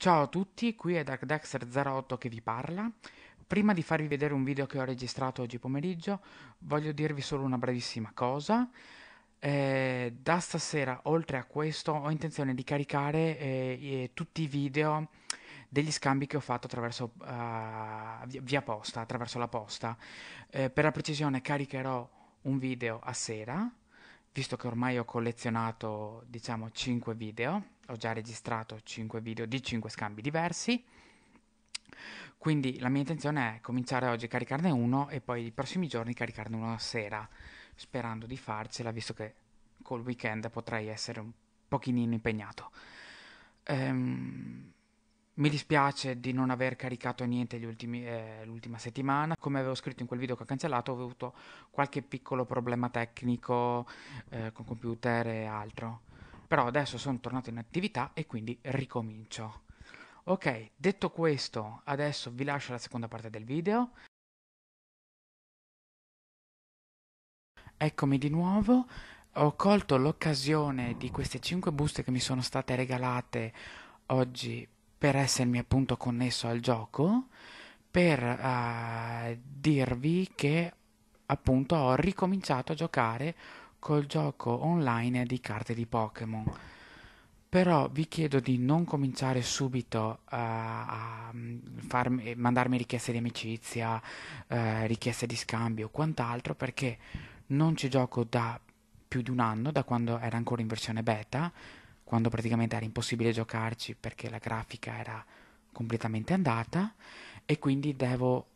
Ciao a tutti, qui è DarkDexter08 che vi parla. Prima di farvi vedere un video che ho registrato oggi pomeriggio, voglio dirvi solo una brevissima cosa. Eh, da stasera, oltre a questo, ho intenzione di caricare eh, tutti i video degli scambi che ho fatto attraverso uh, via posta, attraverso la posta. Eh, per la precisione, caricherò un video a sera, visto che ormai ho collezionato, diciamo, 5 video ho già registrato 5 video di 5 scambi diversi. Quindi la mia intenzione è cominciare oggi a caricarne uno e poi i prossimi giorni caricarne uno a sera, sperando di farcela, visto che col weekend potrei essere un pochino impegnato. Ehm, mi dispiace di non aver caricato niente ultimi, eh, l'ultima settimana. Come avevo scritto in quel video che ho cancellato, ho avuto qualche piccolo problema tecnico eh, con computer e altro però adesso sono tornato in attività e quindi ricomincio. Ok, detto questo, adesso vi lascio la seconda parte del video. Eccomi di nuovo, ho colto l'occasione di queste 5 buste che mi sono state regalate oggi per essermi appunto connesso al gioco, per uh, dirvi che appunto ho ricominciato a giocare col gioco online di carte di Pokémon. Però vi chiedo di non cominciare subito eh, a, a mm, far, eh, mandarmi richieste di amicizia, eh, richieste di scambio o quant'altro, perché non ci gioco da più di un anno, da quando era ancora in versione beta, quando praticamente era impossibile giocarci perché la grafica era completamente andata e quindi devo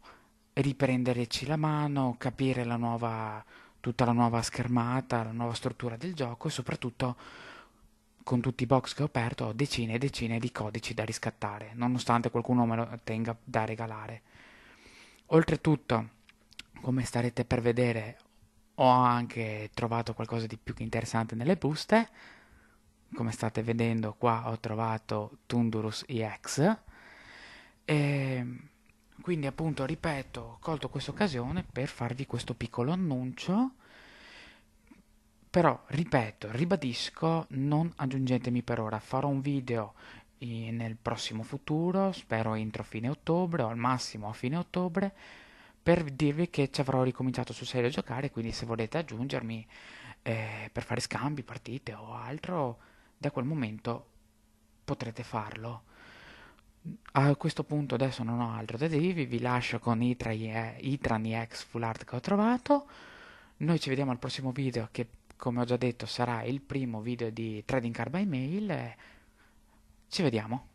riprenderci la mano, capire la nuova tutta la nuova schermata, la nuova struttura del gioco e soprattutto con tutti i box che ho aperto ho decine e decine di codici da riscattare, nonostante qualcuno me lo tenga da regalare. Oltretutto, come starete per vedere, ho anche trovato qualcosa di più che interessante nelle buste. Come state vedendo qua ho trovato Tundurus EX. E quindi appunto, ripeto, ho colto questa occasione per farvi questo piccolo annuncio. Però, ripeto, ribadisco, non aggiungetemi per ora, farò un video eh, nel prossimo futuro, spero entro fine ottobre o al massimo a fine ottobre, per dirvi che ci avrò ricominciato sul serio a giocare, quindi se volete aggiungermi eh, per fare scambi, partite o altro, da quel momento potrete farlo a questo punto adesso non ho altro da dirvi, vi lascio con i Itrani ex full art che ho trovato. Noi ci vediamo al prossimo video che come ho già detto sarà il primo video di trading card by mail. Ci vediamo.